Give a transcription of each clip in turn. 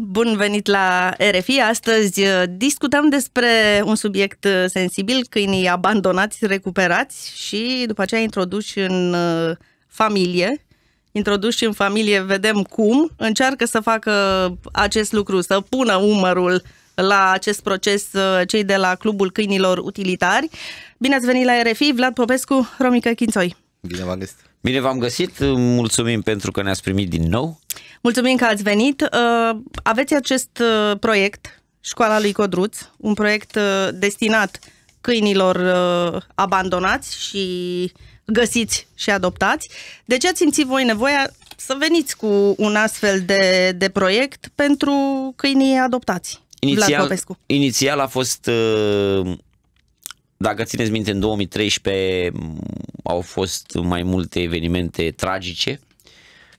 Bun venit la RFI! Astăzi uh, discutăm despre un subiect uh, sensibil, câinii abandonați, recuperați și după aceea introduși în uh, familie. Introduși în familie, vedem cum încearcă să facă acest lucru, să pună umărul la acest proces cei de la Clubul Câinilor Utilitari. Bine ați venit la RFI, Vlad Popescu, Romica Chințoi! Bine v-am găsit! Bine v-am găsit, mulțumim pentru că ne-ați primit din nou. Mulțumim că ați venit. Uh, aveți acest uh, proiect, Școala lui Codruț, un proiect uh, destinat câinilor abandonați și găsiți și adoptați. De ce ați simțit voi nevoia să veniți cu un astfel de, de proiect pentru câinii adoptați? Inițial, Vlad inițial a fost uh, dacă țineți minte, în 2013 au fost mai multe evenimente tragice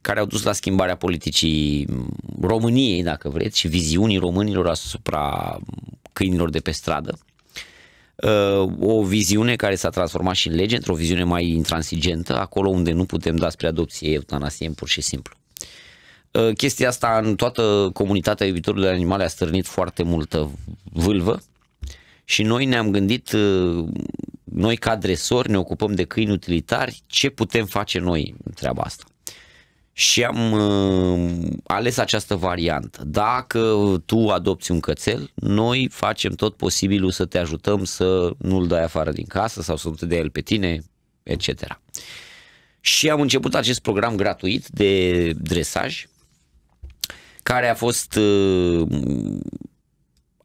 care au dus la schimbarea politicii României, dacă vreți, și viziunii românilor asupra câinilor de pe stradă. Uh, o viziune care s-a transformat și în lege, într-o viziune mai intransigentă, acolo unde nu putem da spre adopție eutanasie, pur și simplu. Uh, chestia asta în toată comunitatea iubitorilor de animale a stârnit foarte multă vâlvă și noi ne-am gândit, uh, noi ca adresori ne ocupăm de câini utilitari, ce putem face noi în treaba asta? Și am uh, ales această variantă. Dacă tu adopți un cățel, noi facem tot posibilul să te ajutăm să nu-l dai afară din casă sau să nu te dea el pe tine, etc. Și am început acest program gratuit de dresaj, care a fost uh,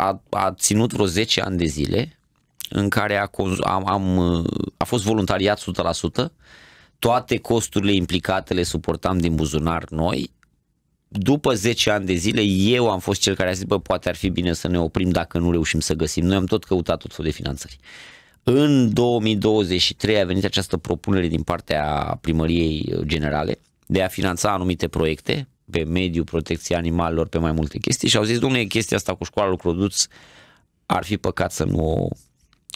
a, a ținut vreo 10 ani de zile în care a, am, am, uh, a fost voluntariat 100%, toate costurile implicate le suportam din buzunar noi. După 10 ani de zile, eu am fost cel care a zis, bă, poate ar fi bine să ne oprim dacă nu reușim să găsim. Noi am tot căutat tot felul de finanțări. În 2023 a venit această propunere din partea primăriei generale de a finanța anumite proiecte pe mediu, protecția animalelor, pe mai multe chestii și au zis, domnule, chestia asta cu școala lucru ar fi păcat să nu,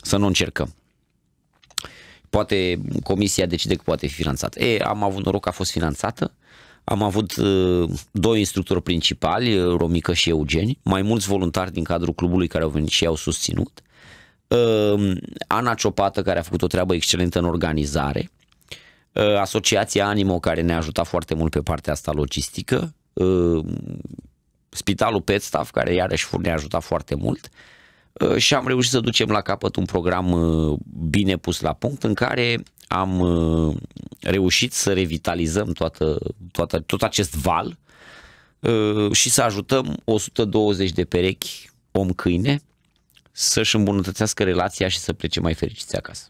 să nu încercăm. Poate comisia decide că poate fi finanțată. E, am avut noroc că a fost finanțată, am avut uh, doi instructori principali, uh, Romică și Eugeni, mai mulți voluntari din cadrul clubului care au venit și au susținut. Uh, Ana Ciopată, care a făcut o treabă excelentă în organizare, Uh, asociația Animo care ne-a ajutat foarte mult pe partea asta logistică, uh, Spitalul Petstaff care iarăși ne-a ajutat foarte mult uh, și am reușit să ducem la capăt un program bine pus la punct în care am reușit să revitalizăm toată, toată, tot acest val și să ajutăm 120 de perechi om-câine să-și îmbunătățească relația și să plece mai fericiți acasă.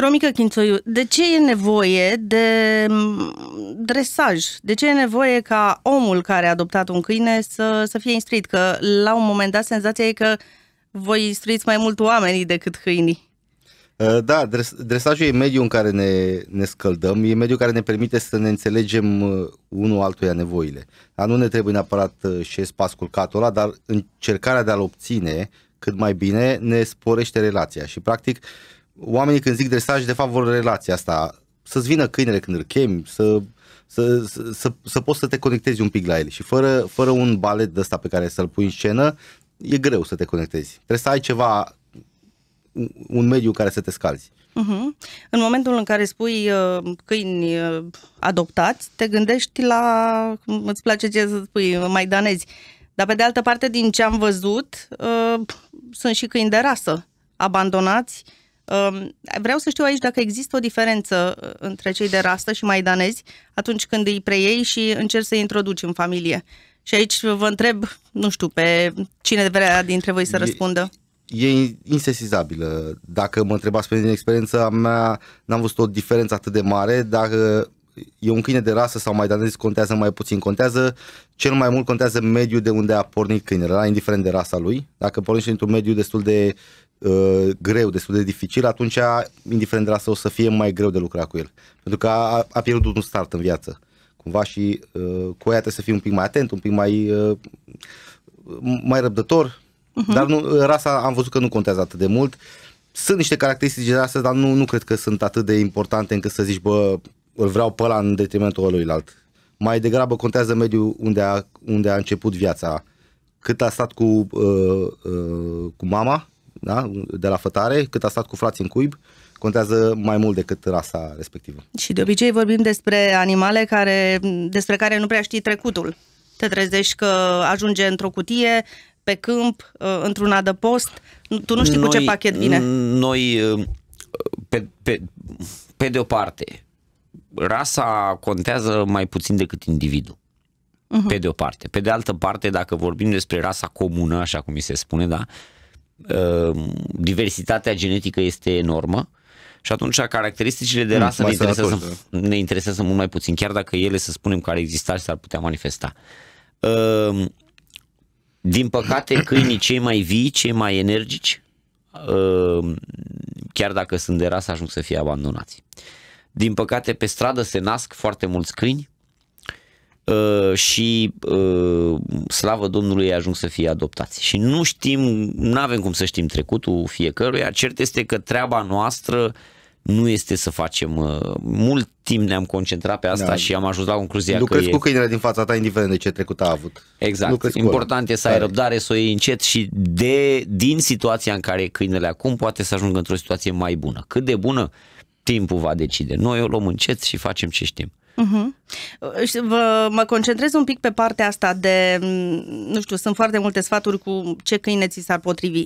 Romica Chințoiu, de ce e nevoie de mm, dresaj? De ce e nevoie ca omul care a adoptat un câine să, să fie instruit? Că la un moment dat senzația e că voi instruiți mai mult oamenii decât câinii. Uh, da, dresajul e mediul în care ne, ne scăldăm, e mediul care ne permite să ne înțelegem uh, unul altuia nevoile. Dar nu ne trebuie neapărat uh, și spas culcatul ăla, dar încercarea de a-l obține cât mai bine ne sporește relația și practic uh, oamenii când zic dresaj, de fapt vor relația asta. Să-ți vină câinele când îl chemi, să, să, să, să, să poți să te conectezi un pic la el. Și fără, fără un balet de ăsta pe care să-l pui în scenă, e greu să te conectezi. Trebuie să ai ceva, un mediu care să te scalzi. Uh-huh. În momentul în care spui uh, câini uh, adoptați, te gândești la, îți place ce să spui, maidanezi. Dar pe de altă parte, din ce am văzut, uh, sunt și câini de rasă, abandonați, uh, Um, vreau să știu aici dacă există o diferență uh, între cei de rasă și maidanezi atunci când îi preiei și încerci să-i introduci în familie. Și aici vă întreb, nu știu, pe cine vrea dintre voi să răspundă. E, e insesizabilă. Dacă mă întrebați pe din experiența mea, n-am văzut o diferență atât de mare. Dacă e un câine de rasă sau mai danez, contează mai puțin. Contează, cel mai mult contează mediul de unde a pornit câinele, la da? indiferent de rasa lui. Dacă pornește într-un mediu destul de Uh, greu, destul de dificil, atunci, indiferent de asta, o să fie mai greu de lucrat cu el. Pentru că a, a pierdut un start în viață. Cumva și uh, cu aia trebuie să fii un pic mai atent, un pic mai, uh, mai răbdător. Uh-huh. Dar nu, rasa am văzut că nu contează atât de mult. Sunt niște caracteristici de rasă, dar nu, nu cred că sunt atât de importante încât să zici, bă, îl vreau pe ăla în detrimentul ăluilalt. Mai degrabă contează mediul unde a, unde a început viața cât a stat cu, uh, uh, cu mama da? de la fătare, cât a stat cu frații în cuib, contează mai mult decât rasa respectivă. Și de obicei vorbim despre animale care, despre care nu prea știi trecutul. Te trezești că ajunge într-o cutie, pe câmp, ă, într-un adăpost, tu nu știi noi, cu ce pachet vine. Noi, ă, pe, pe, pe de o parte, rasa contează mai puțin decât individul. Mhm. Pe de o parte. Pe de altă parte, dacă vorbim despre rasa comună, așa cum mi se spune, da, uh, Uh, diversitatea genetică este enormă și atunci caracteristicile de hmm, rasă mm, ne, interesează, da. ne interesează mult mai puțin, chiar dacă ele, să spunem, că ar exista și s-ar putea manifesta. Uh, din păcate, câinii cei mai vii, cei mai energici, uh, chiar dacă sunt de rasă, ajung să fie abandonați. Din păcate, pe stradă se nasc foarte mulți câini Uh, și uh, slavă Domnului ajung să fie adoptați. Și nu știm, nu avem cum să știm trecutul fiecăruia, cert este că treaba noastră nu este să facem. Uh, mult timp ne-am concentrat pe asta da. și am ajuns la concluzia Lucrezi că. Lucrezi cu câinele din fața ta, indiferent de ce trecut a avut. Exact. Lucrezi Important e să ai răbdare, să o iei încet și de, din situația în care câinele acum poate să ajungă într-o situație mai bună. Cât de bună, timpul va decide. Noi o luăm încet și facem ce știm. Uh-huh. Vă, mă concentrez un pic pe partea asta de, mm, nu știu, sunt foarte multe sfaturi cu ce câine ți s-ar potrivi.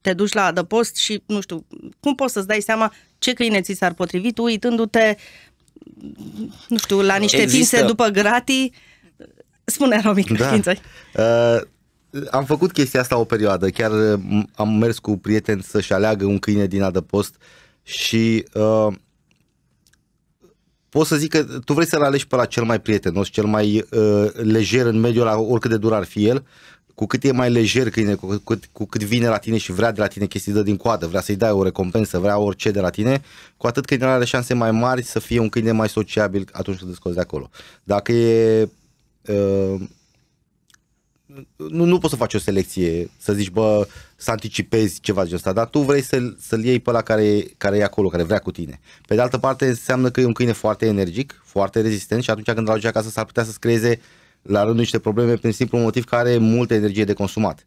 Te duci la adăpost și, nu știu, cum poți să-ți dai seama ce câine ți s-ar potrivi tu uitându-te, nu știu, la niște Există... după gratii? Spune, Romic, da. Uh, am făcut chestia asta o perioadă, chiar uh, am mers cu prieteni să-și aleagă un câine din adăpost și uh, pot să zic că tu vrei să-l alegi pe la cel mai prietenos, cel mai uh, lejer în mediul la oricât de dur ar fi el, cu cât e mai lejer câine, cu cât, cu cât vine la tine și vrea de la tine chestii de din coadă, vrea să-i dai o recompensă, vrea orice de la tine, cu atât câinele are șanse mai mari să fie un câine mai sociabil atunci când îți scoți de acolo. Dacă e uh, nu, nu poți să faci o selecție, să zici, bă, să anticipezi ceva de ăsta, dar tu vrei să, să-l iei pe ăla care, care e acolo, care vrea cu tine. Pe de altă parte, înseamnă că e un câine foarte energic, foarte rezistent și atunci când îl aduci acasă s-ar putea să-ți creeze la rândul niște probleme prin simplu motiv că are multă energie de consumat.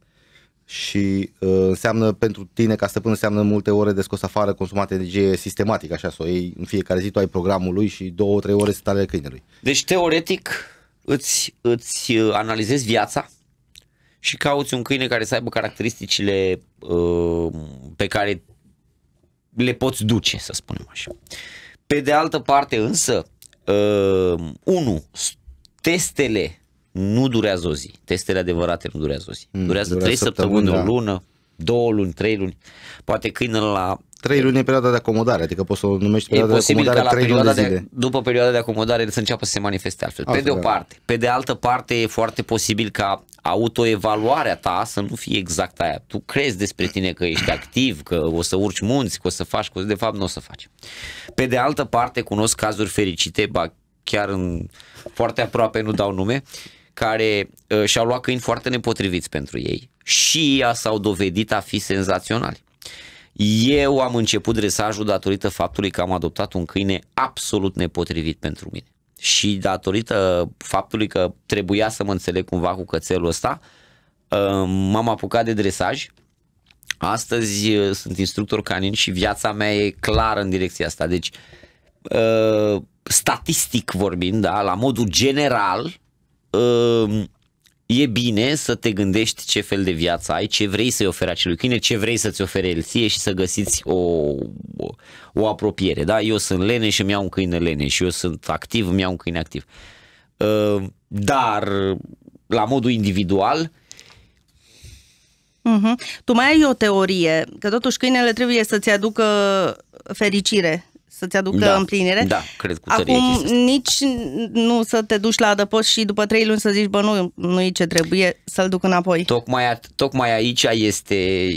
Și uh, înseamnă pentru tine, ca stăpân, înseamnă multe ore de scos afară, consumate energie sistematic, așa, să o iei în fiecare zi, tu ai programul lui și două, trei ore sunt ale câinelui. Deci, teoretic, îți, îți uh, analizezi viața, și cauți un câine care să aibă caracteristicile uh, pe care le poți duce, să spunem așa. Pe de altă parte însă, uh, unu, testele nu durează o zi. Testele adevărate nu durează o zi. Hmm, durează, durează trei săptămâni, săptămâni da. o lună, două luni, trei luni. Poate câinele la... Trei luni e perioada de acomodare, adică poți să o numești perioada de acomodare la luni de, de, după perioada de acomodare să înceapă să se manifeste altfel. altfel pe de o parte. Pe de altă parte e foarte posibil ca autoevaluarea ta să nu fie exact aia. Tu crezi despre tine că ești activ, că o să urci munți, că o să faci, că de fapt nu o să faci. Pe de altă parte, cunosc cazuri fericite, ba chiar în foarte aproape nu dau nume, care uh, și-au luat câini foarte nepotriviți pentru ei și s-au dovedit a fi senzaționali. Eu am început dresajul datorită faptului că am adoptat un câine absolut nepotrivit pentru mine și datorită faptului că trebuia să mă înțeleg cumva cu cățelul ăsta, uh, m-am apucat de dresaj. Astăzi uh, sunt instructor canin și viața mea e clară în direcția asta. Deci, uh, statistic vorbind, da, la modul general, e bine să te gândești ce fel de viață ai, ce vrei să-i oferi acelui câine, ce vrei să-ți ofere el ție și să găsiți o, o apropiere. Da? Eu sunt lene și mi au un câine lene și eu sunt activ, mi au un câine activ. Uh, dar la modul individual, mm Tu mai ai o teorie, că totuși câinele trebuie să-ți aducă fericire să-ți aducă da, împlinire. Da, cred cu Acum, nici nu să te duci la adăpost și după trei luni să zici, bă, nu, nu e ce trebuie să-l duc înapoi. Tocmai, tocmai aici este,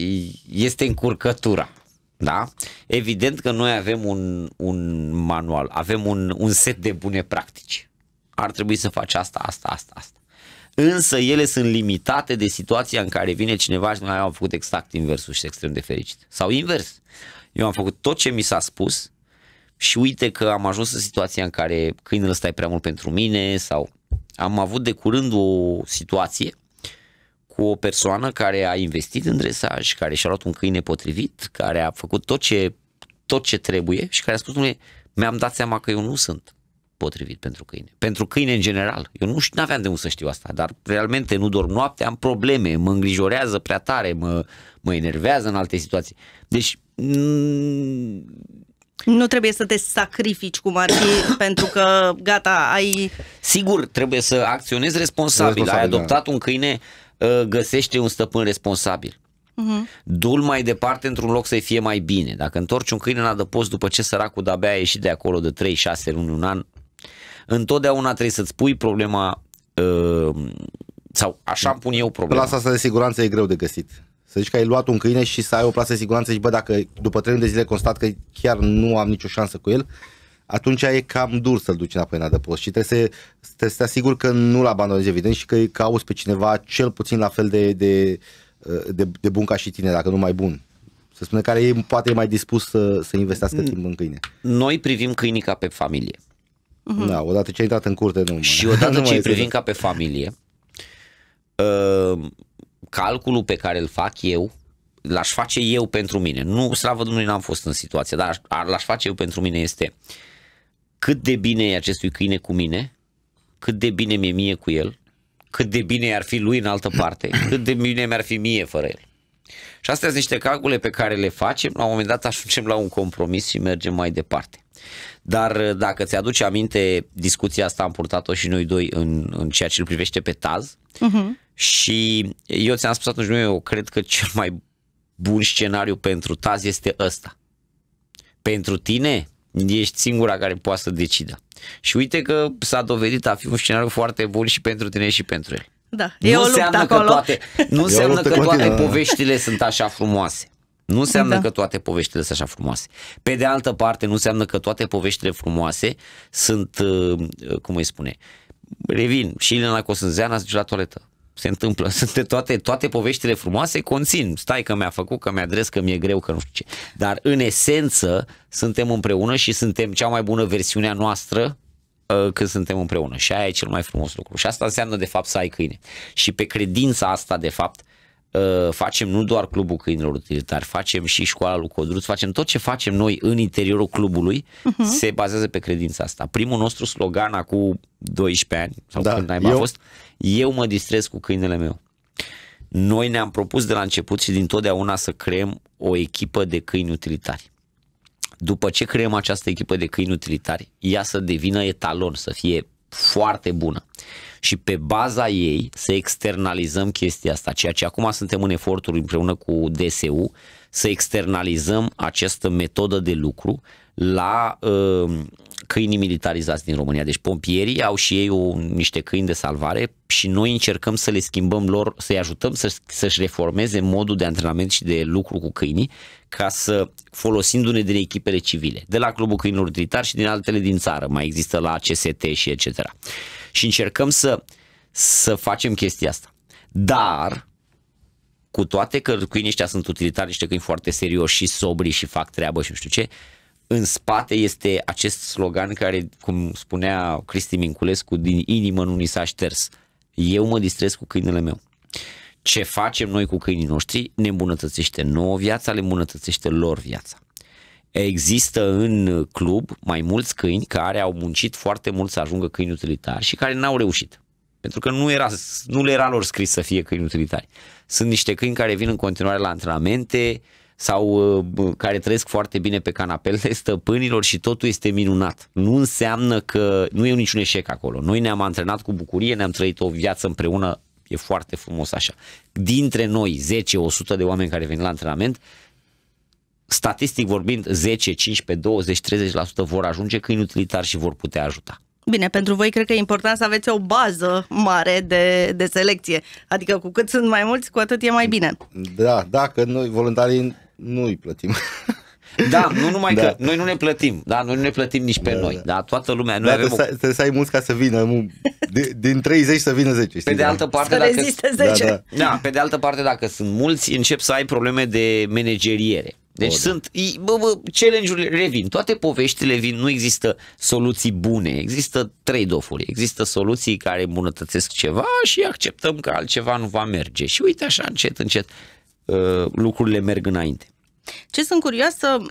este încurcătura. Da? Evident că noi avem un, un manual, avem un, un set de bune practici. Ar trebui să faci asta, asta, asta, asta. Însă ele sunt limitate de situația în care vine cineva și noi am făcut exact inversul și extrem de fericit. Sau invers. Eu am făcut tot ce mi s-a spus, și uite că am ajuns în situația în care câinele ăsta e prea mult pentru mine sau am avut de curând o situație cu o persoană care a investit în dresaj, care și-a luat un câine potrivit, care a făcut tot ce, tot ce trebuie și care a spus, mie, mi-am dat seama că eu nu sunt potrivit pentru câine. Pentru câine în general. Eu nu știu, aveam de unde să știu asta, dar realmente nu dorm noapte, am probleme, mă îngrijorează prea tare, mă, mă enervează în alte situații. Deci nu trebuie să te sacrifici cum ar fi, pentru că gata, ai... Sigur, trebuie să acționezi responsabil. responsabil ai da. adoptat da. un câine, ă, găsește un stăpân responsabil. Uh-huh. Dul mai departe într-un loc să-i fie mai bine. Dacă întorci un câine în adăpost după ce săracul de-abia a ieșit de acolo de 3-6 luni, un an, întotdeauna trebuie să-ți pui problema uh, sau așa îmi pun eu problema. Plasa asta de siguranță e greu de găsit. Să zici că ai luat un câine și să ai o plasă de siguranță și bă, dacă după trei de zile constat că chiar nu am nicio șansă cu el, atunci e cam dur să-l duci înapoi în adăpost și trebuie să, trebuie să te asiguri că nu-l abandonezi evident și că cauți pe cineva cel puțin la fel de, de, de, de bun ca și tine, dacă nu mai bun. Să spune care e, poate e mai dispus să, să investească timp în câine. Noi privim câinii ca pe familie. uh Da, odată ce ai intrat în curte nu Și odată nu ce îi privim ca pe familie, uh, calculul pe care îl fac eu, l-aș face eu pentru mine. Nu, slavă Domnului, n-am fost în situația, dar l-aș face eu pentru mine este cât de bine e acestui câine cu mine, cât de bine mi-e mie cu el, cât de bine ar fi lui în altă parte, cât de bine mi-ar fi mie fără el. Și astea sunt niște calcule pe care le facem, la un moment dat ajungem la un compromis și mergem mai departe. Dar uh, dacă ți-aduce aminte, discuția asta am purtat-o și noi doi în, în ceea ce îl privește pe Taz, uh-huh. Și eu ți-am spus atunci, eu cred că cel mai bun scenariu pentru Taz este ăsta. Pentru tine, ești singura care poate să decida. Și uite că s-a dovedit a fi un scenariu foarte bun și pentru tine și pentru el. Da, nu e o luptă acolo. Că toate, nu înseamnă că toate tine, poveștile sunt așa frumoase. Nu înseamnă da. că toate poveștile sunt așa frumoase. Pe de altă parte, nu înseamnă că toate poveștile frumoase sunt, uh, cum îi spune, revin, și Elena Cosânzeana se duce la toaletă se întâmplă. Sunt toate, toate poveștile frumoase conțin. Stai că mi-a făcut, că mi-a că mi-e greu, că nu știu ce. Dar în esență suntem împreună și suntem cea mai bună versiune a noastră uh, când suntem împreună. Și aia e cel mai frumos lucru. Și asta înseamnă de fapt să ai câine. Și pe credința asta de fapt uh, facem nu doar clubul câinilor utilitari, facem și școala lui Codruț, facem tot ce facem noi în interiorul clubului, uh-huh. se bazează pe credința asta. Primul nostru slogan acum 12 ani sau da, când ai eu... fost, eu mă distrez cu câinele meu. Noi ne-am propus de la început și din totdeauna să creăm o echipă de câini utilitari. După ce creăm această echipă de câini utilitari, ea să devină etalon, să fie foarte bună. Și pe baza ei să externalizăm chestia asta, ceea ce acum suntem în eforturi împreună cu DSU, să externalizăm această metodă de lucru la uh, câinii militarizați din România. Deci pompierii au și ei o, niște câini de salvare și noi încercăm să le schimbăm lor, să-i ajutăm să, să-și reformeze modul de antrenament și de lucru cu câinii ca să, folosindu-ne din echipele civile, de la Clubul Câinilor Utilitar și din altele din țară, mai există la CST și etc. Și încercăm să, să facem chestia asta. Dar, cu toate că câinii ăștia sunt utilitari, niște câini foarte serioși și sobri și fac treabă și nu știu ce, în spate este acest slogan care, cum spunea Cristi Minculescu, din inimă nu ni s-a șters. Eu mă distrez cu câinele meu. Ce facem noi cu câinii noștri ne îmbunătățește nouă viața, le îmbunătățește lor viața. Există în club mai mulți câini care au muncit foarte mult să ajungă câini utilitari și care n-au reușit. Pentru că nu, era, nu le era lor scris să fie câini utilitari. Sunt niște câini care vin în continuare la antrenamente, uh, sau uh, care trăiesc foarte bine pe canapele stăpânilor și totul este minunat. Nu înseamnă că nu e niciun eșec acolo. Noi ne-am antrenat cu bucurie, ne-am trăit o viață împreună, e foarte frumos așa. Dintre noi, 10-100 de oameni care vin la antrenament, statistic vorbind, 10, 15, 20, 30% vor ajunge câini utilitari și vor putea ajuta. Bine, pentru voi cred că e important să aveți o bază mare de, de selecție. Adică cu cât sunt mai mulți, cu atât e mai bine. Da, dacă noi voluntarii nu îi plătim. Da, nu numai da. că noi nu ne plătim, da, noi nu ne plătim nici pe da, noi, da. da, toată lumea. Noi da, avem trebuie, o... să, trebuie să ai mulți ca să vină, de, din 30 să vină 10. Știi, pe de da. altă parte, dacă, 10. Da, da. da, pe de altă parte, dacă sunt mulți, încep să ai probleme de manageriere. Deci o, da. sunt, da. bă, bă, challenge-urile revin, toate poveștile vin, nu există soluții bune, există trade-off-uri, există soluții care îmbunătățesc ceva și acceptăm că altceva nu va merge. Și uite așa, încet, încet, Uh, lucrurile merg înainte. Ce sunt curioasă,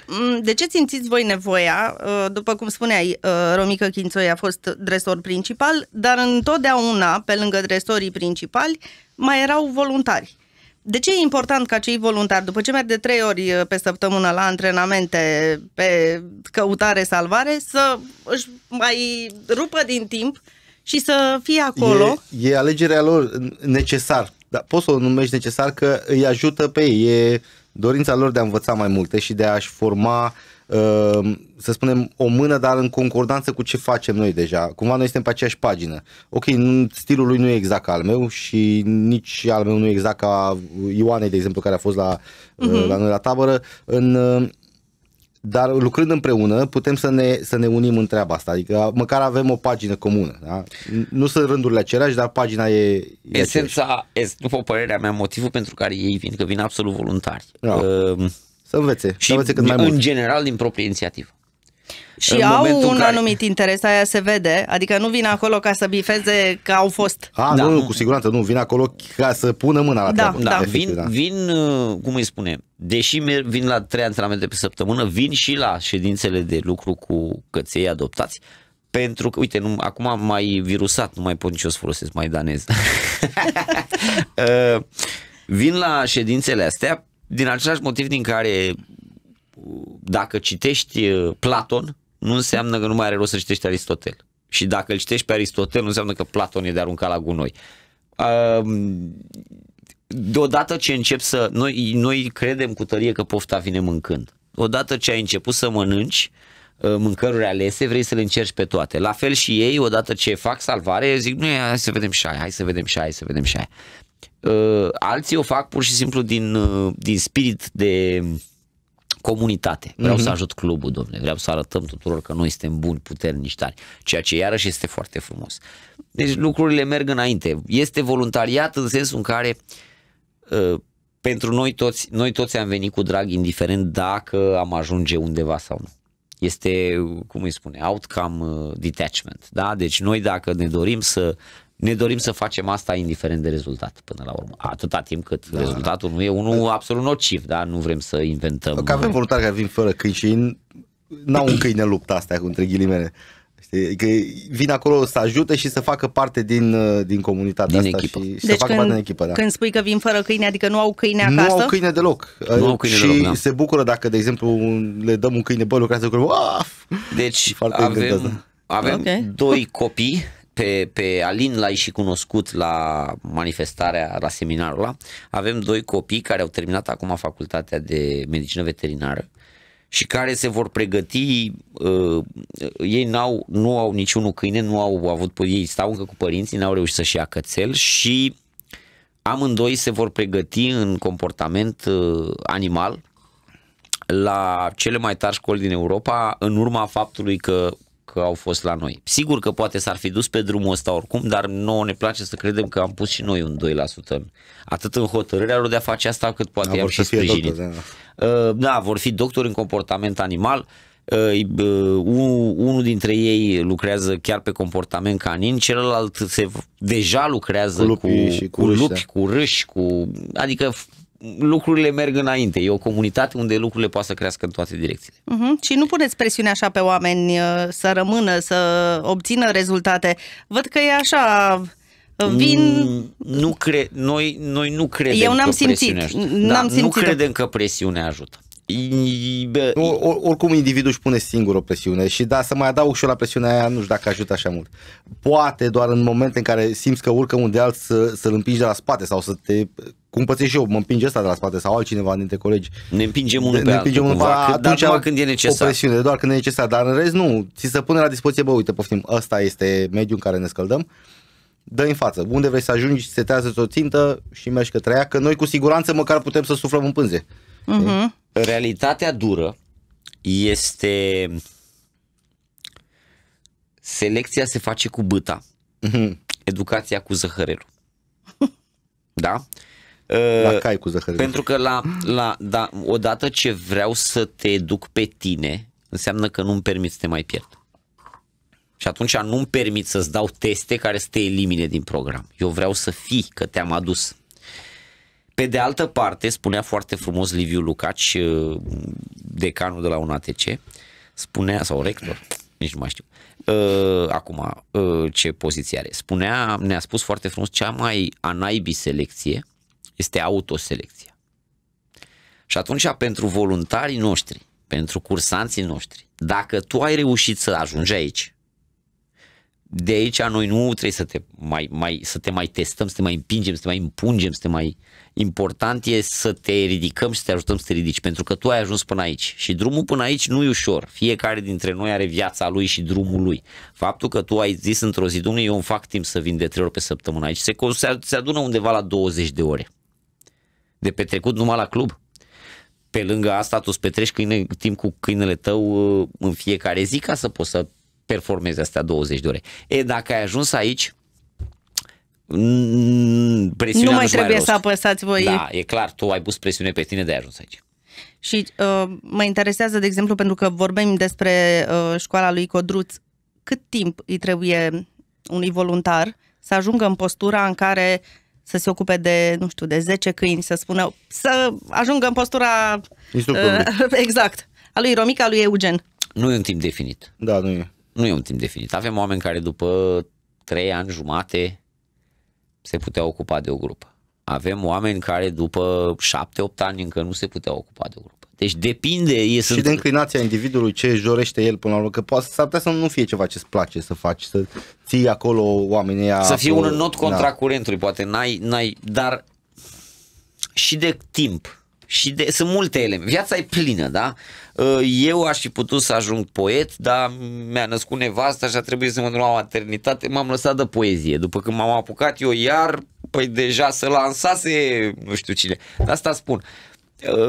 de ce simțiți voi nevoia? Uh, după cum spuneai, uh, Romică Chințoi a fost dresor principal, dar întotdeauna, pe lângă dresorii principali, mai erau voluntari. De ce e important ca cei voluntari, după ce merg de trei ori pe săptămână la antrenamente, pe căutare-salvare, să își mai rupă din timp și să fie acolo? E, e alegerea lor necesar dar poți să o numești necesar că îi ajută pe ei, e dorința lor de a învăța mai multe și de a-și forma, uh, să spunem, o mână, dar în concordanță cu ce facem noi deja. Cumva noi suntem pe aceeași pagină. Ok, stilul lui nu e exact al meu și nici al meu nu e exact ca Ioanei, de exemplu, care a fost la, uh-huh. la noi la tabără. În, uh, dar lucrând împreună putem să ne, să ne unim în treaba asta, adică măcar avem o pagină comună. Da? Nu sunt rândurile aceleași, dar pagina e, e Esența, este, după părerea mea, motivul pentru care ei vin, că vin absolut voluntari. Da. Uh, să învețe, și să învețe cât mai în mult. în general din proprie inițiativă. Și în au un care... anumit interes, aia se vede, adică nu vin acolo ca să bifeze că au fost. A, da. nu, nu, cu siguranță nu, vin acolo ca să pună mâna la da, treabă. Da, da. Efectiv, vin, da. vin, uh, cum îi spune, deși vin la trei antrenamente pe săptămână, vin și la ședințele de lucru cu căței adoptați, pentru că, uite, nu, acum am mai virusat, nu mai pot nici o să folosesc mai danez. Uh, vin la ședințele astea din același motiv din care dacă citești uh, Platon, nu înseamnă că nu mai are rost să citești Aristotel. Și dacă îl citești pe Aristotel, nu înseamnă că Platon e de aruncat la gunoi. Uh, deodată ce încep să... Noi, noi credem cu tărie că pofta vine mâncând. Odată ce ai început să mănânci, ă, mâncăruri alese, vrei să le încerci pe toate. La fel și ei, odată ce fac salvare, zic, nu, hai să vedem și aia, hai să vedem și aia, hai să vedem și aia. Ă, alții o fac pur și simplu din, ă, din spirit de comunitate. Vreau mm-hmm. să mhm. ajut clubul, domnule. Vreau să arătăm tuturor că noi suntem buni, puternici, tari. Ceea ce iarăși este foarte frumos. Deci lucrurile merg înainte. Este voluntariat în sensul în care uh, Uh, pentru noi toți, noi toți am venit cu drag, indiferent dacă am ajunge undeva sau nu. Este, cum îi spune, outcome uh, detachment. Da? Deci noi dacă ne dorim să ne dorim să facem asta indiferent de rezultat până la urmă. Atâta timp cât da, rezultatul da. nu e unul absolut nociv, da? Nu vrem să inventăm... Că avem voluntari care vin fără câini și n-au un câine luptă asta, între ghilimele. Știi? Că vin acolo să ajute și să facă parte din, uh, din comunitatea din asta echipă. și, și deci să facă când, parte din echipă. Da. Când spui că vin fără câine, adică nu au câine acasă? Nu au câine deloc. Nu au câine și deloc, da. se bucură dacă, de exemplu, le dăm un câine, bă, lucrează cu Deci avem, avem okay. doi copii pe, pe Alin l-ai și cunoscut la manifestarea, la seminarul ăla. Avem doi copii care au terminat acum facultatea de medicină veterinară și care se vor pregăti, uh, ei n-au, nu au niciunul câine, nu au avut, ei stau încă cu părinții, n-au reușit să-și ia cățel și amândoi se vor pregăti în comportament uh, animal la cele mai tari școli din Europa în urma faptului că, că au fost la noi. Sigur că poate s-ar fi dus pe drumul ăsta oricum, dar nouă ne place să credem că am pus și noi un 2% în, atât în hotărârea lor de a face asta cât poate am și sprijinit. Totul, da. da. Uh, da, vor fi doctori în comportament animal. Uh, uh, unul dintre ei lucrează chiar pe comportament canin, celălalt se deja lucrează cu, lupi cu, și cu, cu râși, lupi, da. cu râși, cu... adică lucrurile merg înainte. E o comunitate unde lucrurile poate să crească în toate direcțiile. Uh-huh. Și nu puneți presiune așa pe oameni să rămână, să obțină rezultate. Văd că e așa vin... Mm, nu cre... noi, noi nu credem Eu n-am simțit. N-am da, simțit. Nu credem că presiunea ajută. O, oricum individul își pune singur o presiune și da, să mai adaug și eu la presiunea aia, nu știu dacă ajută așa mult. Poate doar în momente în care simți că urcă un deal să, să-l împingi de la spate sau să te cum pățesc eu, mă împinge ăsta de la spate sau altcineva dintre colegi. Ne împingem unul pe împingem altul, unul cumva, atunci doar când e necesar. O presiune, doar când e necesar, dar în rest nu, ți se pune la dispoziție, bă, uite, poftim, ăsta este mediul în care ne scăldăm dă în față. Unde vrei să ajungi, setează-ți o țintă și mergi către ea, că noi cu siguranță măcar putem să suflăm în pânze. Uh-huh. Realitatea dură este selecția se face cu băta, uh-huh. educația cu zăhărelul. da? La ă, cai cu zăhărelul. Pentru că la, la, da, odată ce vreau să te educ pe tine, înseamnă că nu-mi permit să te mai pierd. Și atunci nu-mi permit să-ți dau teste care să te elimine din program. Eu vreau să fii, că te-am adus. Pe de altă parte, spunea foarte frumos Liviu Lucaci, uh, decanul de la UNATC, spunea, sau rector, nici nu mai știu, uh, acum uh, ce poziție are. Spunea, ne-a spus foarte frumos, cea mai anaibi selecție este autoselecția. Și atunci, pentru voluntarii noștri, pentru cursanții noștri, dacă tu ai reușit să ajungi aici, de aici noi nu trebuie să te mai, mai, să te mai testăm, să te mai împingem, să te mai impungem, să te mai... Important e să te ridicăm și să te ajutăm să te ridici, pentru că tu ai ajuns până aici și drumul până aici nu e ușor. Fiecare dintre noi are viața lui și drumul lui. Faptul că tu ai zis într-o zi, domnule, eu îmi fac timp să vin de trei ori pe săptămână aici, se, se adună undeva la 20 de ore de petrecut numai la club. Pe lângă asta tu îți petreci câine, timp cu câinele tău uh, în fiecare zi ca să poți să performezi astea 20 de ore. E, dacă ai ajuns aici, presiunea nu mai nu trebuie mai să apăsați voi. Da, e clar, tu ai pus presiune pe tine de a ajuns aici. Și uh, mă interesează, de exemplu, pentru că vorbim despre uh, școala lui Codruț, cât timp îi trebuie unui voluntar să ajungă în postura în care să se ocupe de, nu știu, de 10 câini, să spună, să ajungă în postura... Uh, exact. A lui Romica, a lui Eugen. Nu e un timp definit. Da, nu e nu e un timp definit. Avem oameni care după trei ani jumate se puteau ocupa de o grupă. Avem oameni care după 7-8 ani încă nu se puteau ocupa de o grupă. Deci depinde. E și sunt... de inclinația individului ce își dorește el până la urmă, că poate s-ar putea să nu fie ceva ce îți place să faci, să ții acolo oamenii Să fie acolo, un not da. contra da. curentului, poate n-ai, n-ai, dar și de timp și de, sunt multe ele. Viața e plină, da? Ă, eu aș fi putut să ajung poet, dar mi-a născut nevasta și a trebuit să mă duc la maternitate. M-am lăsat de poezie. După când m-am apucat eu iar, păi deja să lansase nu știu cine. De asta spun. Ă,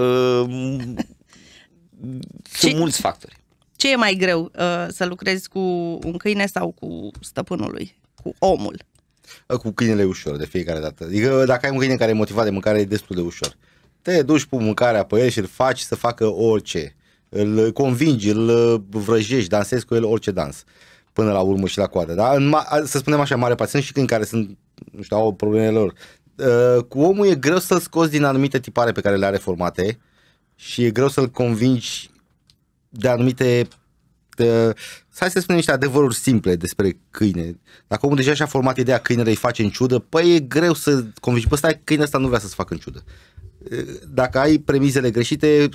sunt ce, mulți factori. Ce e mai greu? Ă, să lucrezi cu un câine sau cu stăpânul Cu omul? Cu câinele e ușor de fiecare dată. Adică dacă ai un câine care e motivat de mâncare, e destul de ușor. Uh, te duci cu mâncarea pe el și îl faci să facă orice. Îl convingi, îl uh, vrăjești, dansezi cu el orice dans până la urmă și la coadă. Da? În să spunem așa, mare pasiune și când care sunt, nu știu, au problemele lor. Uh, cu omul e greu să-l scoți din anumite tipare pe care le are formate și e greu să-l convingi de anumite de, hai să spunem niște adevăruri simple despre câine. Dacă omul deja și-a format ideea câinele îi face în ciudă, păi e greu să convingi, păi stai, câinele ăsta nu vrea să-ți facă în ciudă dacă ai premisele greșite,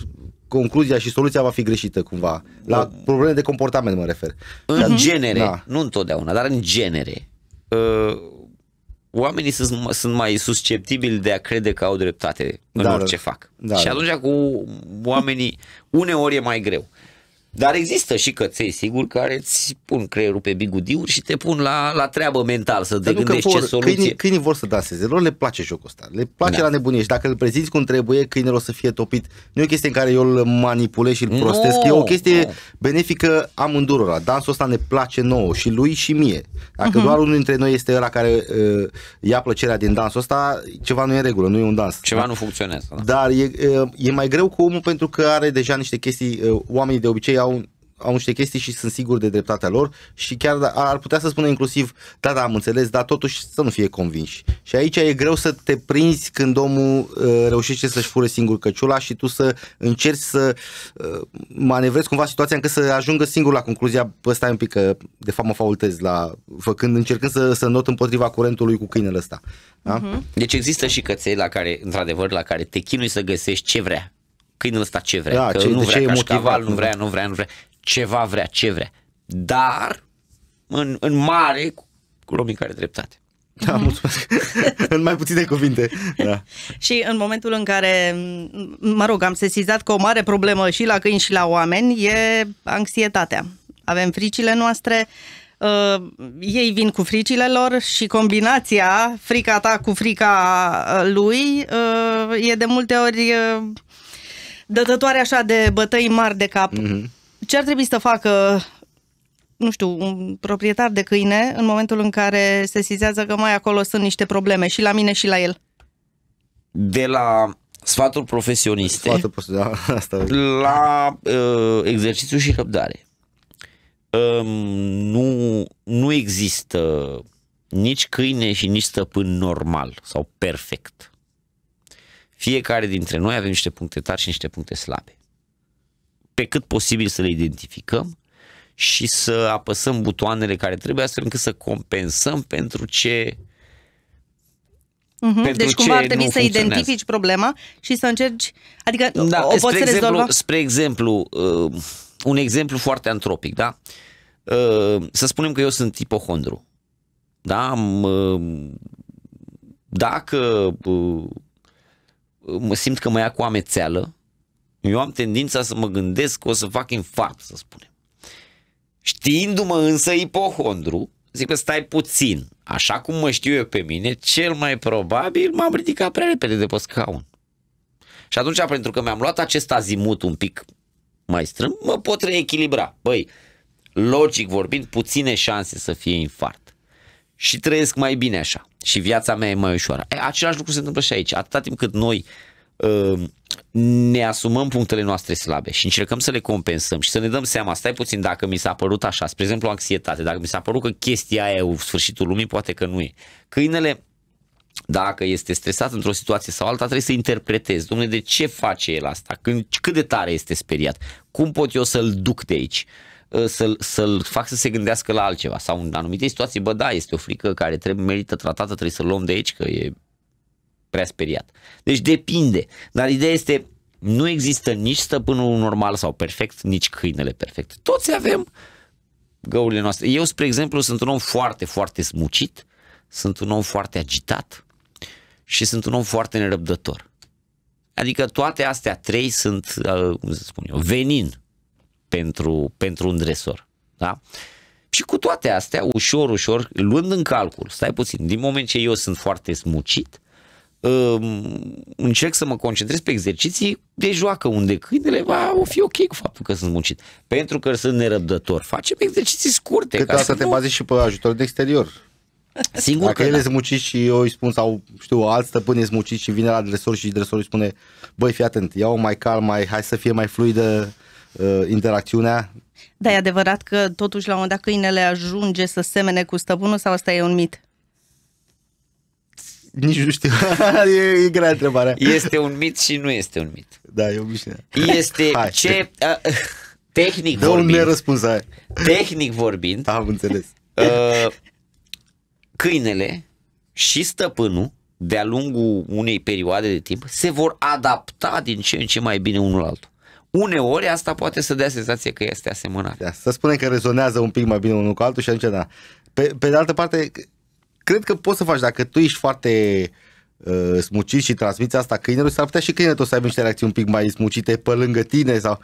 concluzia și soluția va fi greșită cumva. La probleme de comportament mă refer. În dar, genere, da. nu întotdeauna, dar în genere, uh, oamenii sunt, sunt mai susceptibili de a crede că au dreptate în da, orice da. fac. Da, și da. atunci cu oamenii, uneori e mai greu. Dar există și căței, sigur, care îți pun creierul pe bigudiuri și te pun la, la treabă mental să te gândești vor, ce soluție. Câinii, câinii vor să danseze, lor le place jocul ăsta, le place da. la nebunie și dacă îl prezinți cum trebuie, câinele o să fie topit. Nu e o chestie în care eu îl manipulez și îl prostesc, no, e o chestie no. benefică amândurora. Dansul ăsta ne place nouă și lui și mie. Dacă uh-huh. doar unul dintre noi este ăla care uh, ia plăcerea din dansul ăsta, ceva nu e în regulă, nu e un dans. Ceva da? nu funcționează. Da. Dar e, uh, e mai greu cu omul pentru că are deja niște chestii, uh, oamenii de obicei au au, au niște chestii și sunt sigur de dreptatea lor și chiar da, ar putea să spună inclusiv, da, da, am înțeles, dar totuși să nu fie convinși. Și aici e greu să te prinzi când omul uh, reușește să-și fure singur căciula și tu să încerci să uh, manevrezi cumva situația încât să ajungă singur la concluzia, bă, stai un pic că de fapt mă faultez la, făcând, încercând să, să not împotriva curentului cu câinele ăsta. Da? Uh-huh. Deci există și căței la care, într-adevăr, la care te chinui să găsești ce vrea câinele ăsta ce vrea, da, că ce, nu vrea ce cașcaval, nu vrea, nu vrea, nu vrea, ceva vrea, ce vrea. Dar, în, în mare, cu Robin care dreptate. Da, mhm. mulțumesc. în mai puține cuvinte. Da. și în momentul în care, mă rog, am sesizat că o mare problemă și la câini și la oameni e anxietatea. Avem fricile noastre, uh, ei vin cu fricile lor și combinația frica ta cu frica uh, lui uh, e de multe ori uh, dătătoare așa de bătăi mari de cap, mm-hmm. ce ar trebui să facă nu știu, un proprietar de câine în momentul în care se sizează că mai acolo sunt niște probleme și la mine și la el? De la sfatul profesioniste Sfatul, da, asta... la uh, exercițiu și răbdare. Um, nu, nu există nici câine și nici stăpân normal sau perfect. Fiecare dintre noi avem niște puncte tari și niște puncte slabe. Pe cât posibil să le identificăm și să apăsăm butoanele care trebuie astfel încât să compensăm pentru ce Uh-huh. Pentru deci cumva ar trebui să identifici problema și să încerci, adică da, o poți spre exemplu, rezolva? Spre exemplu, uh, un exemplu foarte antropic, da? Uh, să spunem că eu sunt ipohondru, da? uh, dacă uh, mă simt că mă ia cu amețeală, eu am tendința să mă gândesc că o să fac infarct, să spunem. Știindu-mă însă ipohondru, zic că stai puțin, așa cum mă știu eu pe mine, cel mai probabil m-am ridicat prea repede de pe scaun. Și atunci, pentru că mi-am luat acest azimut un pic mai strâmb, mă pot reechilibra. Băi, logic vorbind, puține șanse să fie infart. Și trăiesc mai bine așa și viața mea e mai ușoară. E, același lucru se întâmplă și aici. Atâta timp cât noi um, ne asumăm punctele noastre slabe și încercăm să le compensăm și să ne dăm seama, stai puțin, dacă mi s-a părut așa, spre exemplu anxietate, dacă mi s-a părut că chestia aia e sfârșitul lumii, poate că nu e. Câinele dacă este stresat într-o situație sau alta, trebuie să interpretez, Domnule, de ce face el asta? Când, cât de tare este speriat? Cum pot eu să-l duc de aici? Uh, să-l, să-l fac să se gândească la altceva sau în anumite situații, bă, da, este o frică care trebuie merită tratată, trebuie să luăm de aici că e prea speriat. Deci depinde, dar ideea este nu există nici stăpânul normal sau perfect, nici câinele perfect. Toți avem găurile noastre. Eu, spre exemplu, sunt un om foarte, foarte smucit, sunt un om foarte agitat și sunt un om foarte nerăbdător. Adică toate astea trei sunt, uh, cum să spun eu, venin pentru, pentru un dresor. Da? Și cu toate astea, ușor, ușor, luând în calcul, stai puțin, din moment ce eu sunt foarte smucit, um, încerc să mă concentrez pe exerciții de deci joacă unde câinele va o fi ok cu faptul că sunt muncit. Pentru că sunt nerăbdător. Facem exerciții scurte. Câteodată ca să te nu... bazezi și pe ajutor de exterior. Singur Dacă că ele da. sunt și eu îi spun sau știu, alți stăpâni sunt și vine la dresor și dresorul îi spune băi fii atent, Iau mai calm, mai, hai să fie mai fluidă uh, interacțiunea. Da, e adevărat că totuși la un moment dat câinele ajunge să semene cu stăpânul sau asta e un mit? Nici nu știu. e, e grea întrebarea. Este un mit și nu este un mit. Da, e obișnuit. Este Hai. ce... A, tehnic Dă vorbind... Dă un răspuns Tehnic vorbind... Am înțeles. Uh, câinele și stăpânul de-a lungul unei perioade de timp se vor adapta din ce în ce mai bine unul altul uneori asta poate să dea senzație că este asemănat. Da, să spunem că rezonează un pic mai bine unul cu altul și atunci da. Pe, pe de altă parte, cred că poți să faci, dacă tu ești foarte uh, smucit și transmiți asta câinelui, s-ar putea și câinele tot să aibă niște reacții un pic mai smucite pe lângă tine sau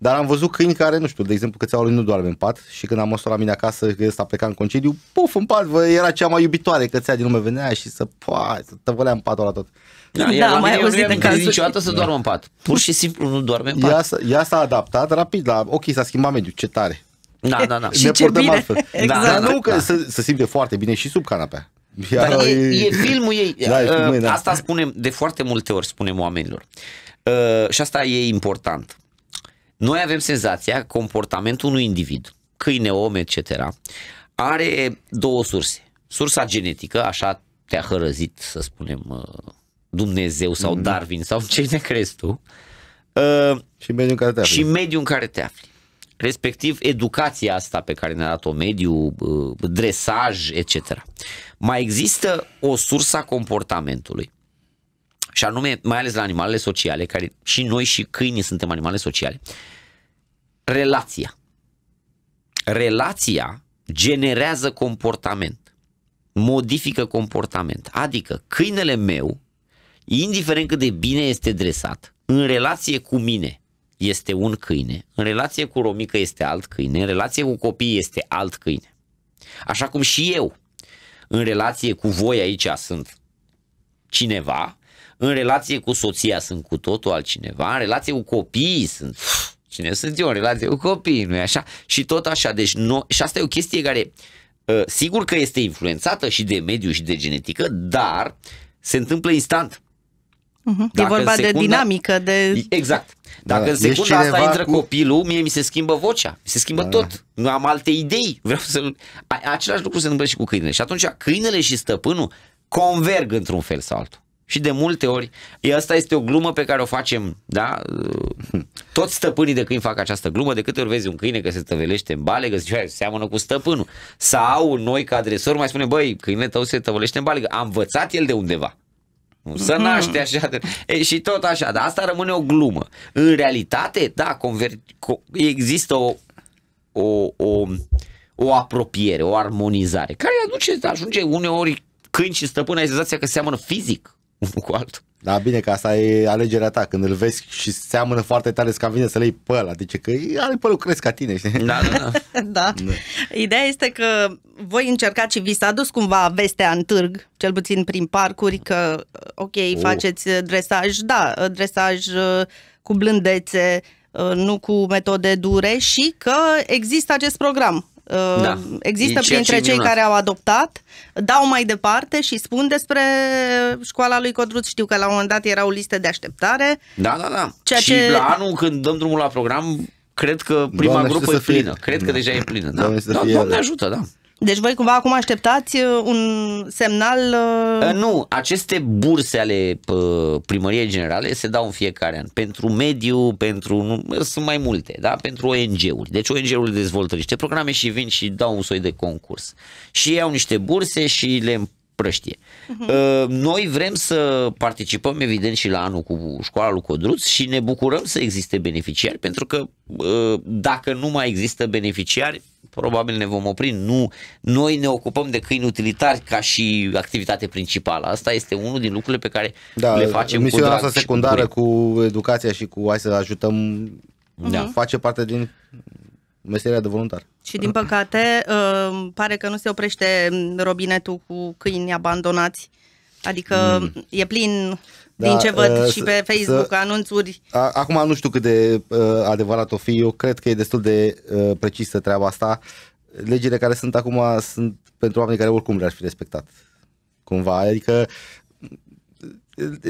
dar am văzut câini care, nu știu, de exemplu, cățeaua lui nu doarme în pat și când am la mine acasă, că ăsta pleca în concediu, puf, în pat, vă, era cea mai iubitoare cățea din lume, venea și să, pa, să tăvălea în patul ăla tot. Da, da, mai auzit de cazuri. niciodată să doarmă în pat. Pur și simplu nu doarme în pat. Ea, s-a adaptat rapid la, ok, s-a schimbat mediul, ce tare. Da, da, da. Și ne ce portăm bine. altfel. Da, exact. Dar nu da, că da. se, se simte foarte bine și sub canapea. Iar Dar e, e, e filmul ei. Da, e ă, filmul ei da. Asta spunem, de foarte multe ori spunem oamenilor. Uh, și asta e important. Noi avem senzația că comportamentul unui individ, câine, om, etc., are două surse. Sursa genetică, așa te-a hărăzit, să spunem, uh, Dumnezeu sau mm. Darwin sau ce ne crezi tu. Uh, și mediul în care te afli. Și mediul în care te afli. Respectiv educația asta pe care ne-a dat-o mediu, uh, dresaj, etc. Mai există o sursă a comportamentului și anume mai ales la animalele sociale, care și noi și câinii suntem animale sociale, relația. Relația generează comportament, modifică comportament. Adică câinele meu, indiferent cât de bine este dresat, în relație cu mine este un câine, în relație cu Romică este alt câine, în relație cu copii este alt câine. Așa cum și eu, în relație cu voi aici sunt cineva, în relație cu soția sunt cu totul altcineva, în relație cu copiii sunt... Cine sunt eu în relație cu copiii, nu-i așa? Și tot așa, deci no, și asta e o chestie care ă, sigur că este influențată și de mediu și de genetică, dar se întâmplă instant. Mhm. Dacă e vorba secundă, de dinamică, de... Exact. Dacă da, în secunda asta intră cu... copilul, mie mi se schimbă vocea, mi se schimbă da. tot. Nu am alte idei. Vreau să... Același lucru se întâmplă și cu câinele. Și atunci câinele și stăpânul converg într-un fel sau altul. Și de multe ori, asta este o glumă pe care o facem, da? Toți stăpânii de câini fac această glumă, de câte ori vezi un câine că se tăvelește în bale, că zice, seamănă cu stăpânul. Sau noi, ca adresor, mai spune, băi, câinele tău se tăvelește în bale, că a învățat el de undeva. Să mhm. naște așa. De... E, și tot așa, dar asta rămâne o glumă. În realitate, da, conver... există o, o, o, o apropiere, o armonizare, care aduce, ajunge uneori câini și stăpâni, ai senzația că seamănă fizic unul cu altul. Da, bine că asta e alegerea ta, când îl vezi și seamănă foarte tare că vine să le iei pe ăla, adică că are părul cresc ca tine, știi? Da, da, da. Da. da. Ideea este că voi încercați și vi s-a dus cumva vestea în târg, cel puțin prin parcuri, că ok, oh. faceți uh, dresaj, da, uh, dresaj uh, cu blândețe, nu cu metode dure și că există acest program da. da. Există printre cei minunat. care au adoptat, dau mai departe și spun despre școala lui Codruț. Știu că la un moment dat era o listă de așteptare. Da, da, da. Ceea și ce... la anul când dăm drumul la program, cred că prima Doamne grupă e plină. Fie... Cred da. că deja e plină. Da, Doamne, da, Doamne ajută, da. Deci voi cumva acum așteptați uh, un semnal... Uh? Uh, nu, aceste burse ale primăriei generale se dau în fiecare an. Pentru mediu, pentru... Sunt mai multe, da? Pentru ONG-uri. Deci ONG-urile dezvoltă niște programe și vin și dau un soi de concurs. Și iau niște burse și le prăștie. Uh-huh. Noi vrem să participăm, evident, și la anul cu școala lui Codruț și ne bucurăm să existe beneficiari, pentru că uh, dacă nu mai există beneficiari, probabil ne vom opri. Nu, noi ne ocupăm de câini utilitari ca și activitate principală. Asta este unul din lucrurile pe care da, le facem cu drag asta secundară cu, cu educația și cu hai să ajutăm da. face parte din meseria de voluntar. Și din păcate, uh, pare că nu se oprește robinetul cu câini abandonați. Adică mm. e plin da, din ce văd uh, și pe Facebook, să, anunțuri. A, acum nu știu cât de uh, adevărat o fi, eu cred că e destul de uh, precisă treaba asta. Legile care sunt acum sunt pentru oamenii care oricum le ar fi respectat. Cumva, adică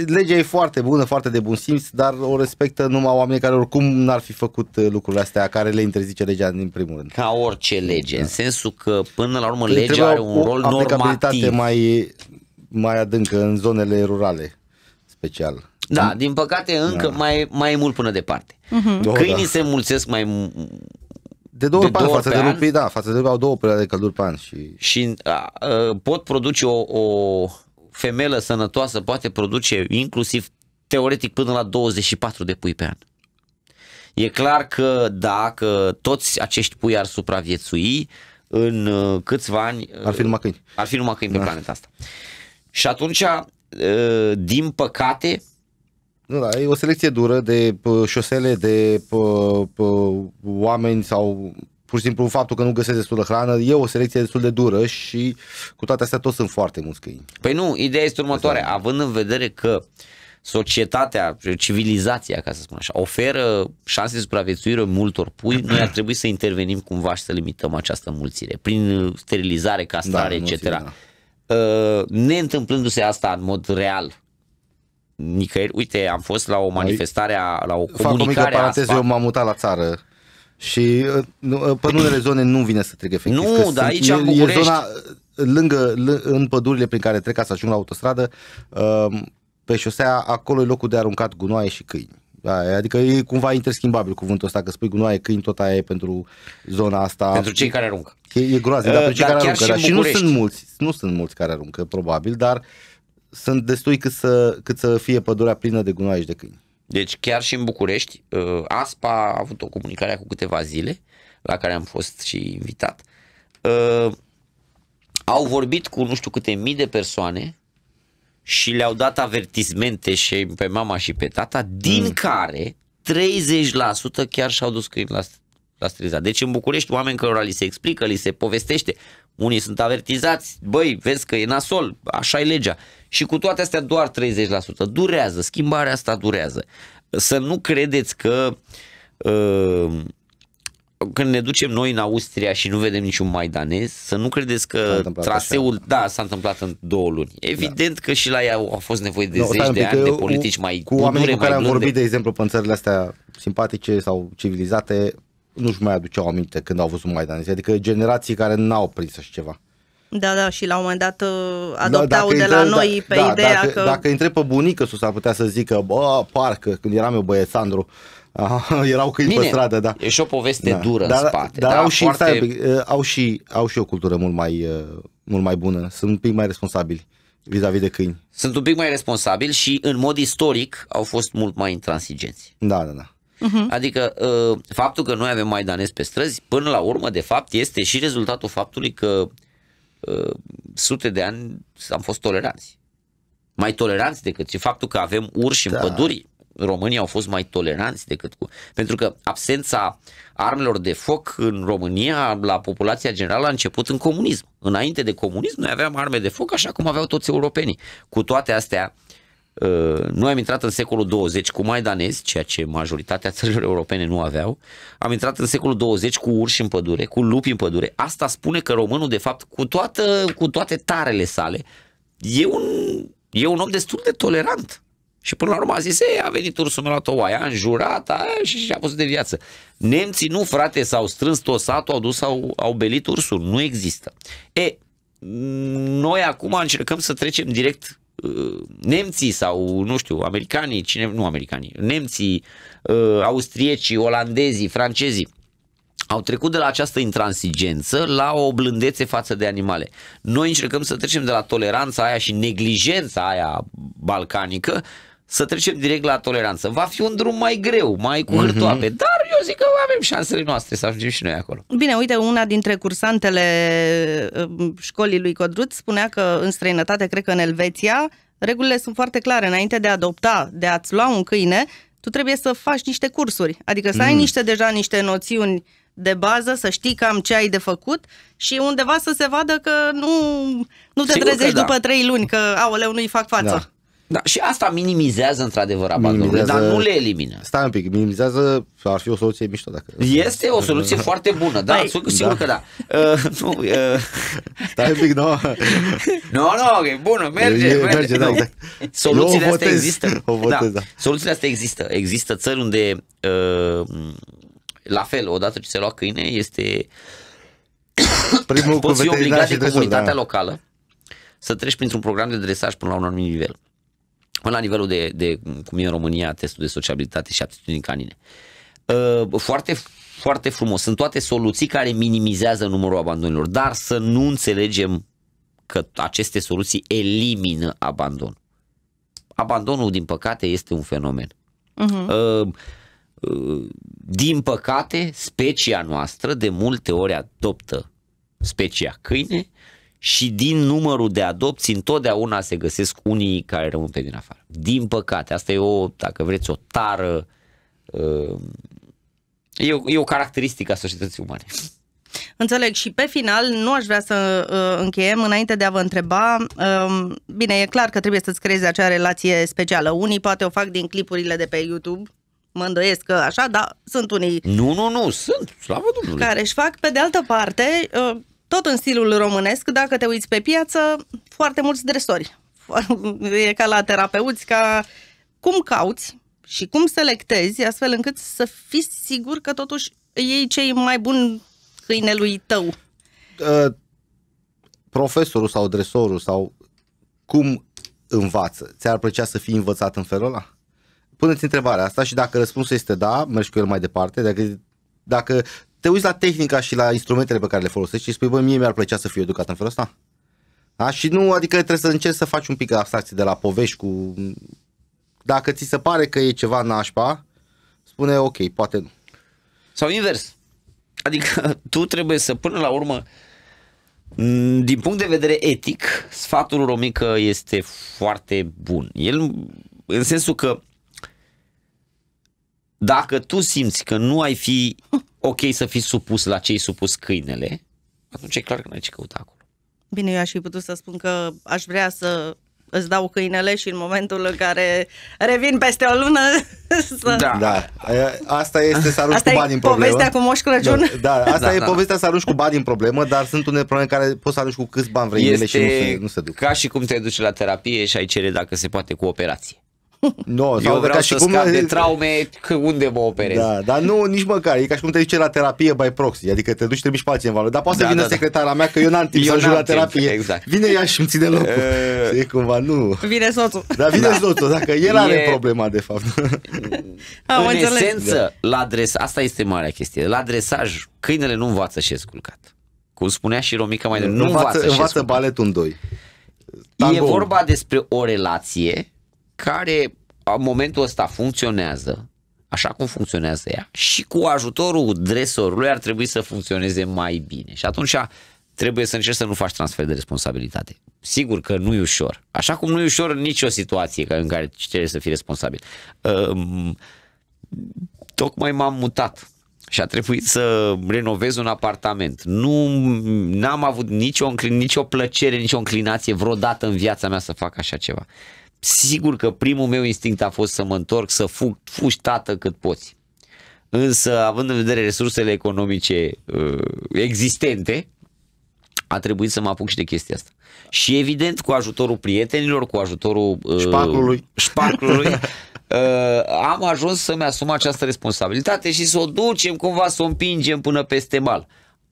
legea e foarte bună, foarte de bun simț, dar o respectă numai oamenii care oricum n-ar fi făcut uh, lucrurile astea, care le interzice legea din primul rând. Ca orice lege, da. în sensul că până la urmă Când păi legea are un rol normativ. mai, mai adâncă în zonele rurale, special. Da, din păcate încă da. mai, mai e mult până departe. Uh-huh. Câinii da. se mulțesc mai de două de două ori față de lupii, da, față de lupii au două perioade de călduri pe an. Și, și a, a, ă, pot produce o, o femelă sănătoasă poate produce inclusiv teoretic până la 24 de pui pe an. E clar că dacă toți acești pui ar supraviețui, în uh, câțiva ani... Uh, ar fi numai câini. Ar fi numai câini da. pe planeta asta. Și atunci, uh, din păcate, nu, da, e o selecție dură de șosele, de oameni sau pur și simplu faptul că nu găsesc de hrană, e o selecție destul de dură și cu toate astea toți sunt foarte mulți câini. Păi nu, ideea este următoare, asta... Exact. având în vedere că societatea, civilizația, ca să spun așa, oferă șanse de supraviețuire multor pui, noi ar trebui să intervenim cumva și să limităm această mulțire, prin uh, sterilizare, castrare, da, etc. Mulțime, da. Uh, ne întâmplându-se asta în mod real, nicăieri, uite, am fost la o manifestare, la o comunicare. Fac o mică paranteză, eu m-am mutat la țară și uh, nu, în uh, unele zone nu vine să trec efectiv. Nu, dar aici în București... E zona uh, lângă, în pădurile prin care trec ca să ajung la autostradă, pe șosea, acolo e locul de aruncat gunoaie și câini. Da, adică e cumva interschimbabil cuvântul ăsta, că spui gunoaie, câini, tot aia e pentru zona asta. Pentru cei care aruncă. E, e groaznic, uh, dar pentru cei care aruncă. Și, dar, și nu sunt mulți, nu sunt mulți care aruncă, probabil, dar sunt destui cât să, cât să fie pădurea plină de gunoaie și de câini. Deci chiar și în București, ASPA uh, a avut o comunicare cu câteva zile, la care am fost și invitat. Uh, au vorbit cu nu știu câte mii de persoane și le-au dat avertismente și pe mama și pe tata, din mm. care 30% chiar și-au dus câini la, la strizat. Deci în București oameni cărora li se explică, li se povestește, unii sunt avertizați, băi, vezi că e nasol, așa e legea. Și cu toate astea doar 30%. Durează, schimbarea asta durează. Să nu credeți că uh, când ne ducem noi în Austria și nu vedem niciun maidanez, să nu credeți că traseul, așa. da, s-a întâmplat în două luni. Evident da. că și la ea a fost nevoie de no, zeci de ani de politici mai Cu oamenii cu care am vorbit, de exemplu, pe țările astea simpatice sau civilizate, nu-și mai aduceau aminte când au văzut un maidanez. Adică generații care n-au prins așa ceva. Da, da, și la un moment dat uh, da, adoptau da, de la noi da, pe da, ideea dacă, că... Dacă intre pe bunică sus ar putea să zică, bă, parcă, când eram eu Sandru, erau câini Bine, pe stradă, da. E și o poveste da. dură da, în spate. Dar da, au, și, foarte... stai, uh, au, și, au și o cultură mult mai, uh, mult mai bună, sunt un pic mai responsabili vis-a-vis de câini. Sunt un pic mai responsabili și în mod istoric au fost mult mai intransigenți. Da, da, da. Uh-huh. Adică faptul că noi avem mai danes pe străzi, până la urmă, de fapt, este și rezultatul faptului că uh, uh, sute de ani am fost toleranți. Mai toleranți decât și faptul că avem urși da. în păduri. Românii au fost mai toleranți decât cu... Pentru că absența armelor de foc în România la populația generală a început în comunism. Înainte de comunism noi aveam arme de foc așa cum aveau toți europenii. Cu toate astea, Uh, noi am intrat în secolul 20 cu maidanezi, ceea ce majoritatea țărilor europene nu aveau. Am intrat în secolul 20 cu urși în pădure, cu lupi în pădure. Asta spune că românul, de fapt, cu, toată, cu toate tarele sale, e un, e un om destul de tolerant. Și până la urmă a zis, a venit ursul, meu la toaia, a înjurat a, și și-a fost de viață. Nemții nu, frate, s-au strâns tot satul, au dus, au, au belit ursul. Nu există. E, noi acum încercăm să trecem direct Uh, nemții sau, nu știu, americanii, cine, nu americanii, nemții, uh, austriecii, olandezii, francezii, au trecut de la această intransigență la o blândețe față de animale. Noi încercăm să trecem de la toleranța aia și neglijența aia balcanică să trecem direct la toleranță. Va fi un drum mai greu, mai cu mhm. hârtoape, mm-hmm. dar eu zic că avem șansele noastre să ajungem și noi acolo. Bine, uite, una dintre cursantele uh, școlii lui Codruț spunea că în străinătate, cred că în Elveția, regulile sunt foarte clare. Înainte de a adopta, de a-ți lua un câine, tu trebuie să faci niște cursuri. Adică să ai mm. niște deja niște noțiuni de bază, să știi cam ce ai de făcut și undeva să se vadă că nu, nu te Sigur trezești da. după trei luni, că, aoleu, nu-i fac față. Da. Da, și asta minimizează într-adevăr abandonurile, dar nu le elimină. Stai un pic, minimizează, ar fi o soluție mișto dacă... Este o soluție foarte bună, da, Hai, sigur da. că da. Uh, nu, uh... Stai un pic, nu. Nu, nu, ok, e bună, merge, e, merge. merge da, exact. Soluțiile astea există. O votez, da. da. Soluțiile astea există. Există țări unde, uh, la fel, odată ce se lua câine, este... Primul poți fi obligat de comunitatea da. locală să treci printr-un program de dresaj până la un anumit nivel. Până la nivelul de, de, cum e în România, testul de sociabilitate și aptitudini canine. Uh, foarte, foarte frumos. Sunt toate soluții care minimizează numărul abandonilor, dar să nu înțelegem că aceste soluții elimină abandon. Abandonul, din păcate, este un fenomen. Uh-huh. Din păcate, specia noastră de multe ori adoptă specia câine și din numărul de adopții întotdeauna se găsesc unii care rămân pe din afară. Din păcate, asta e o, dacă vreți, o tară, uh, e o, e o caracteristică a societății umane. Înțeleg și pe final nu aș vrea să uh, încheiem înainte de a vă întreba. Uh, bine, e clar că trebuie să-ți creezi acea relație specială. Unii poate o fac din clipurile de pe YouTube, mă îndoiesc că așa, dar sunt unii... Nu, nu, nu, sunt, slavă Domnului! Care își fac, pe de altă parte, uh, tot în stilul românesc, dacă te uiți pe piață, foarte mulți dresori. E ca la terapeuți, ca cum cauți și cum selectezi, astfel încât să fii sigur că totuși ei cei mai bun câinelui tău. Uh, profesorul sau dresorul sau cum învață? Ți-ar plăcea să fii învățat în felul ăla? Puneți întrebarea asta și dacă răspunsul este da, mergi cu el mai departe. Dacă, dacă te uiți la tehnica și la instrumentele pe care le folosești și spui, bă, mie mi-ar plăcea să fiu educat în felul ăsta. A, și nu, adică trebuie să încerci să faci un pic abstracție de la povești cu... Dacă ți se pare că e ceva nașpa, spune ok, poate nu. Sau invers. Adică tu trebuie să, până la urmă, mm, din punct de vedere etic, sfatul Romică este foarte bun. El, în sensul că dacă tu simți că nu ai fi ok să fii supus la cei supus câinele, atunci e clar că nu ai ce căuta acolo. Bine, eu aș fi putut să spun că aș vrea să îți dau câinele și în momentul în care revin peste o lună să... Da, da. asta este să arunci asta cu bani în problemă. povestea cu Moș Crăciun. Da, da asta da, e da, povestea să arunci cu bani în problemă, dar sunt unele probleme care poți să arunci cu câți bani vrei este ele și nu se, nu se duc. ca și cum te duci la terapie și ai cere dacă se poate cu operație. No, Eu vreau ca și să cum... scap de traume, că unde mă operez. Da, dar nu, nici măcar. E ca și cum te duce la terapie by proxy. Adică te duci, trimiși pe valoare. Dar poate da, să vină da, da. secretara da. mea, că eu n-am timp eu să ajung la terapie. Timp, exact. Vine ea și îmi ține locul. E cumva, nu. Vine soțul. Da, vine da. soțul, dacă el e... are problema, de fapt. Am În înțeles. esență, da. la dres... asta este marea chestie. La dresaj, câinele nu învață și sculcat. Cum spunea și Romica mai devreme, nu, nu învață, învață, învață baletul în doi. Tango. E vorba despre o relație care în momentul ăsta funcționează așa cum funcționează ea și cu ajutorul dresorului ar trebui să funcționeze mai bine. Și atunci trebuie să încerci să nu faci transfer de responsabilitate. Sigur că nu e ușor. Așa cum nu e ușor nicio situație în care trebuie să fii responsabil. Um, tocmai m-am mutat și a trebuit să renovez un apartament. Nu n-am avut nicio, nicio plăcere, nicio înclinație vreodată în viața mea să fac așa ceva sigur că primul meu instinct a fost să mă întorc, să fug, fugi tată cât poți. Însă, având în vedere resursele economice uh, existente, a trebuit să mă apuc și de chestia asta. Și evident, cu ajutorul prietenilor, cu ajutorul uh, șpaclului uh, am ajuns să-mi asum această responsabilitate și să o ducem cumva, să o împingem până peste mal.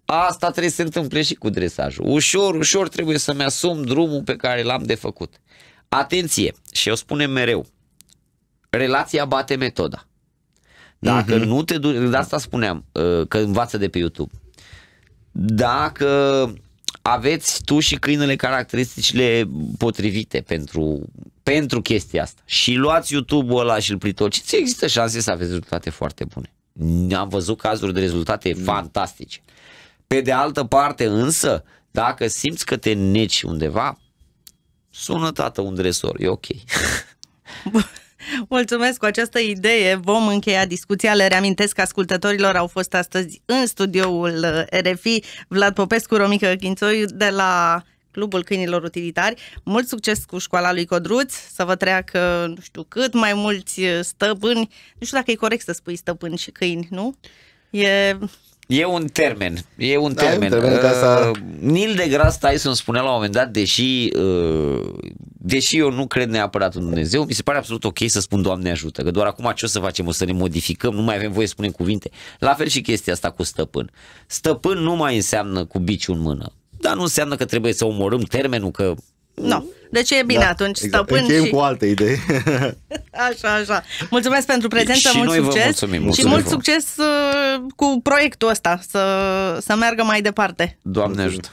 Asta trebuie să se întâmple și cu dresajul. Ușor, ușor trebuie să-mi asum drumul pe care l-am de făcut. Atenție, și eu spunem mereu, relația bate metoda. Dacă uh-huh. nu te duci, de asta spuneam, uh, că învață de pe YouTube. Dacă aveți tu și câinele caracteristicile potrivite pentru, pentru chestia asta și luați YouTube-ul ăla și îl plitociți, există șanse să aveți rezultate foarte bune. Am văzut cazuri de rezultate mm. fantastice. Pe de altă parte însă, dacă simți că te neci undeva, Sună tată un dresor, e ok. Mulțumesc cu această idee. Vom încheia discuția. Le reamintesc că ascultătorilor au fost astăzi în studioul uh, RFI Vlad Popescu, Romica Chințoiu de la Clubul Câinilor Utilitari. Mult succes cu școala lui Codruț, să vă treacă, nu știu, cât mai mulți uh, stăpâni. Nu știu dacă e corect să spui stăpâni și câini, nu? E E un termen, e un da, termen. e un termen uh, Neil deGrasse Tyson spunea la un moment dat, deși, uh, deși eu nu cred neapărat în Dumnezeu, mi se pare absolut ok să spun Doamne ajută, că doar acum ce o să facem, o să ne modificăm, nu mai avem voie să spunem cuvinte. La fel și chestia asta cu stăpân. Stăpân nu mai înseamnă cu biciul în mână, dar nu înseamnă că trebuie să omorâm termenul, că nu. Deci e bine da, atunci, exact. stăpân Încheiem și... cu alte idei. așa, așa. Mulțumesc pentru prezență, și mult noi succes. Vă mulțumim, mulțumim. Și mult succes uh, cu proiectul ăsta, să, să meargă mai departe. Doamne ajută!